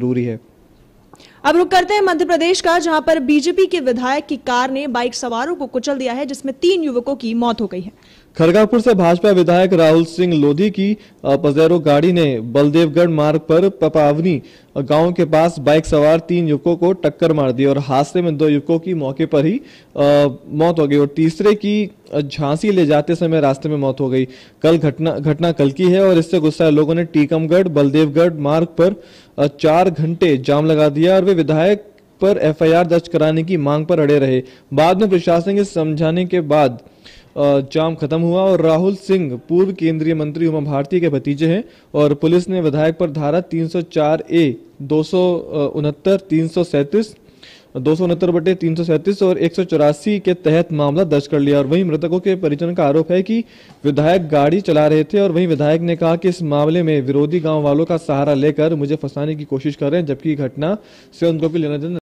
जरूरी है अब रुक करते हैं मध्य प्रदेश का जहां पर बीजेपी के विधायक की कार ने बाइक सवारों को कुचल दिया है जिसमें तीन युवकों की मौत हो गई है खरगापुर से भाजपा विधायक राहुल सिंह लोधी की पजेरो गाड़ी ने बलदेवगढ़ मार्ग पर पपावनी गांव के पास बाइक सवार तीन युवकों को टक्कर मार दी और हादसे में दो युवकों की मौके पर ही मौत हो गई और तीसरे की झांसी ले जाते समय रास्ते में मौत हो गई कल घटना घटना कल की है और इससे गुस्सा लोगों ने टीकमगढ़ बलदेवगढ़ मार्ग पर चार घंटे जाम लगा दिया और वे विधायक पर एफआईआर दर्ज कराने की मांग पर अड़े रहे बाद में प्रशासन के समझाने के बाद जाम खत्म हुआ और राहुल सिंह पूर्व केंद्रीय मंत्री उमा भारती के भतीजे हैं और पुलिस ने विधायक पर धारा 304 ए दो सौ उनहत्तर तीन सौ सैंतीस दो सौ उनहत्तर बटे तीन सौ सैंतीस और एक सौ चौरासी के तहत मामला दर्ज कर लिया और वहीं मृतकों के परिजन का आरोप है कि विधायक गाड़ी चला रहे थे और वहीं विधायक ने कहा कि इस मामले में विरोधी गांव वालों का सहारा लेकर मुझे फंसाने की कोशिश कर रहे हैं जबकि घटना से उनको भी लेना